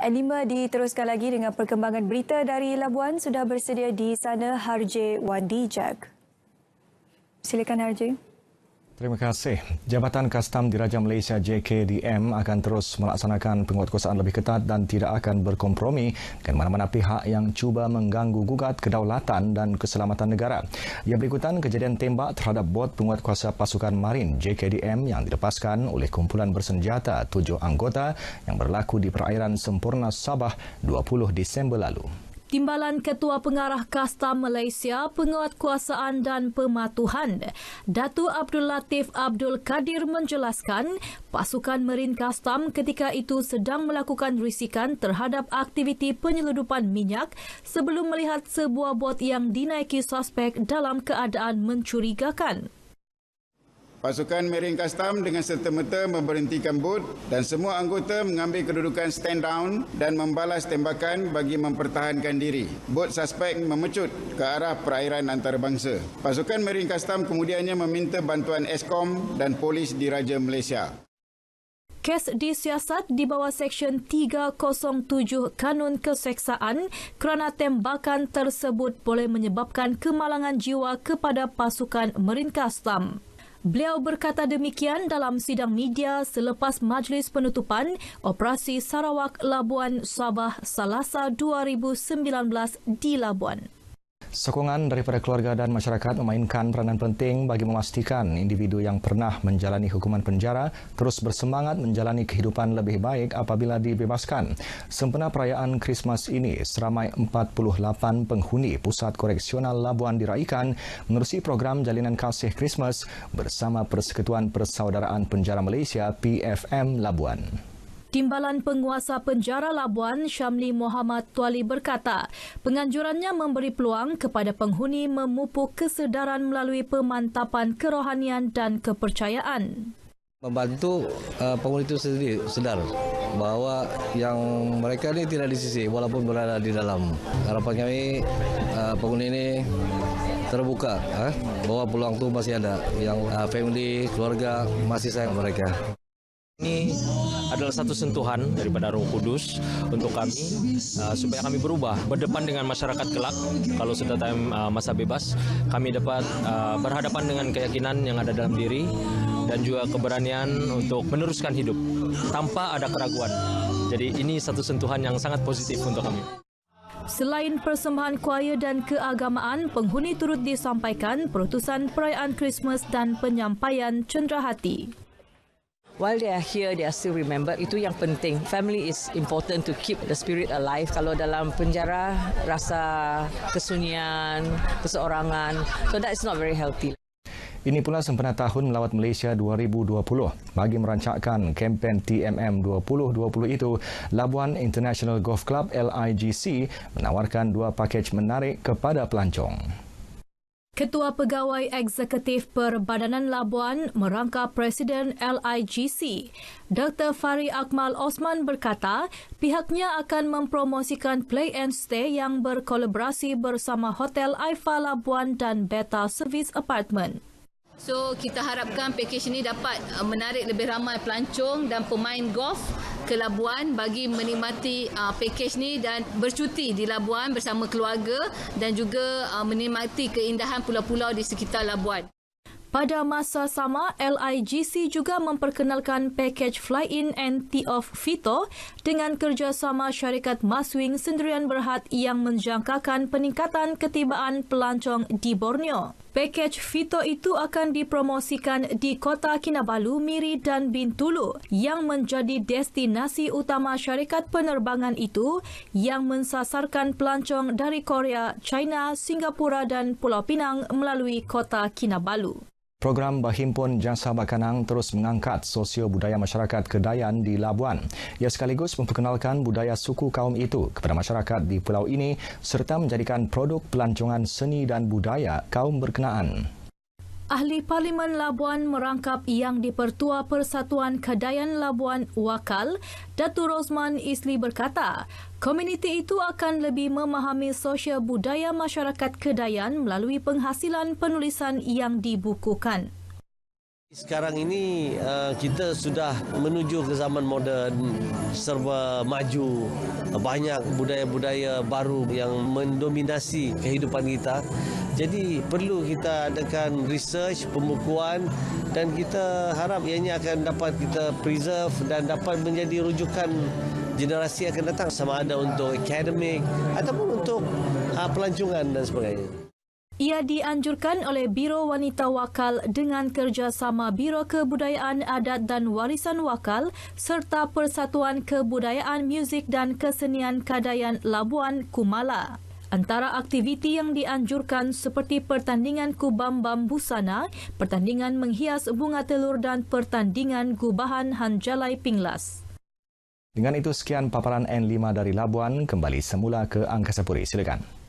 Anima diteruskan lagi dengan perkembangan berita dari Labuan sudah bersedia di sana Harje Wandi Jag. Silakan Harje. Terima kasih. Jabatan Kastam Diraja Malaysia JKDM akan terus melaksanakan penguatkuasaan lebih ketat dan tidak akan berkompromi dengan mana-mana pihak yang cuba mengganggu gugat kedaulatan dan keselamatan negara. Yang berikutan kejadian tembak terhadap bot penguatkuasa pasukan marin JKDM yang dilepaskan oleh kumpulan bersenjata tujuh anggota yang berlaku di perairan sempurna Sabah 20 Disember lalu. Timbalan Ketua Pengarah Kasta Malaysia Penguatkuasaan dan Pematuhan Datu Abdul Latif Abdul Kadir menjelaskan pasukan Marin Kastam ketika itu sedang melakukan risikan terhadap aktiviti penyeludupan minyak sebelum melihat sebuah bot yang dinaiki suspek dalam keadaan mencurigakan. Pasukan Marine Custom dengan serta-merta memberhentikan bot dan semua anggota mengambil kedudukan stand down dan membalas tembakan bagi mempertahankan diri. Bot suspek memecut ke arah perairan antarabangsa. Pasukan Marine Custom kemudiannya meminta bantuan ESKOM dan polis di Raja Malaysia. Kes disiasat di bawah Seksyen 307 Kanun Keseksaan kerana tembakan tersebut boleh menyebabkan kemalangan jiwa kepada pasukan Marine Custom. Beliau berkata demikian dalam sidang media selepas majlis penutupan operasi Sarawak Labuan Sabah Selasa 2019 di Labuan. Sokongan daripada keluarga dan masyarakat memainkan peranan penting bagi memastikan individu yang pernah menjalani hukuman penjara terus bersemangat menjalani kehidupan lebih baik apabila dibebaskan. Sempena perayaan Krismas ini, seramai 48 penghuni Pusat Koreksional Labuan diraikan menerusi program Jalinan Kasih Krismas bersama Persekutuan Persaudaraan Penjara Malaysia PFM Labuan. Timbalan Penguasa Penjara Labuan Syamli Muhammad Tuali berkata, penganjurannya memberi peluang kepada penghuni memupuk kesedaran melalui pemantapan kerohanian dan kepercayaan. Membantu uh, penghuni itu sendiri sedar bahawa yang mereka ini tidak di sisi walaupun berada di dalam. Harapan kami uh, penghuni ini terbuka eh, ah, bahwa peluang itu masih ada. Yang uh, family, keluarga masih sayang mereka. Ini adalah satu sentuhan daripada Roh Kudus untuk kami uh, supaya kami berubah berdepan dengan masyarakat kelak kalau sudah time uh, masa bebas kami dapat uh, berhadapan dengan keyakinan yang ada dalam diri dan juga keberanian untuk meneruskan hidup tanpa ada keraguan. Jadi ini satu sentuhan yang sangat positif untuk kami. Selain persembahan kuaya dan keagamaan, penghuni turut disampaikan perutusan perayaan Christmas dan penyampaian cenderahati while they are here they are still remembered itu yang penting family is important to keep the spirit alive kalau dalam penjara rasa kesunyian keseorangan so that is not very healthy ini pula sempena tahun melawat Malaysia 2020. Bagi merancakkan kempen TMM 2020 itu, Labuan International Golf Club LIGC menawarkan dua pakej menarik kepada pelancong. Ketua Pegawai Eksekutif Perbadanan Labuan merangka Presiden LIGC, Dr. Fari Akmal Osman berkata pihaknya akan mempromosikan Play and Stay yang berkolaborasi bersama Hotel Aifa Labuan dan Beta Service Apartment. So kita harapkan pakej ini dapat uh, menarik lebih ramai pelancong dan pemain golf ke Labuan bagi menikmati uh, pakej ni dan bercuti di Labuan bersama keluarga dan juga uh, menikmati keindahan pulau-pulau di sekitar Labuan. Pada masa sama, LIGC juga memperkenalkan pakej fly-in and tee-off Vito dengan kerjasama syarikat Maswing Sendirian Berhad yang menjangkakan peningkatan ketibaan pelancong di Borneo. Pakej Fito itu akan dipromosikan di Kota Kinabalu, Miri dan Bintulu yang menjadi destinasi utama syarikat penerbangan itu yang mensasarkan pelancong dari Korea, China, Singapura dan Pulau Pinang melalui Kota Kinabalu. Program Berhimpun Jasa Bakanang terus mengangkat sosio budaya masyarakat Kedayan di Labuan. Ia sekaligus memperkenalkan budaya suku kaum itu kepada masyarakat di pulau ini serta menjadikan produk pelancongan seni dan budaya kaum berkenaan. Ahli Parlimen Labuan merangkap Yang Dipertua Persatuan Kedayan Labuan Wakal, Datu Rosman Isli berkata, komuniti itu akan lebih memahami sosial budaya masyarakat Kedayan melalui penghasilan penulisan yang dibukukan. Sekarang ini eh, kita sudah menuju ke zaman moden serba maju banyak budaya-budaya baru yang mendominasi kehidupan kita jadi perlu kita adakan research pembukuan dan kita harap ianya akan dapat kita preserve dan dapat menjadi rujukan generasi akan datang sama ada untuk akademik ataupun untuk ah, pelancongan dan sebagainya ia dianjurkan oleh Biro Wanita Wakal dengan kerjasama Biro Kebudayaan Adat dan Warisan Wakal serta Persatuan Kebudayaan Muzik dan Kesenian Kadayan Labuan Kumala. Antara aktiviti yang dianjurkan seperti pertandingan kubam-bam busana, pertandingan menghias bunga telur dan pertandingan gubahan hanjalai pinglas. Dengan itu sekian paparan N5 dari Labuan kembali semula ke Angkasa Puri. Silakan.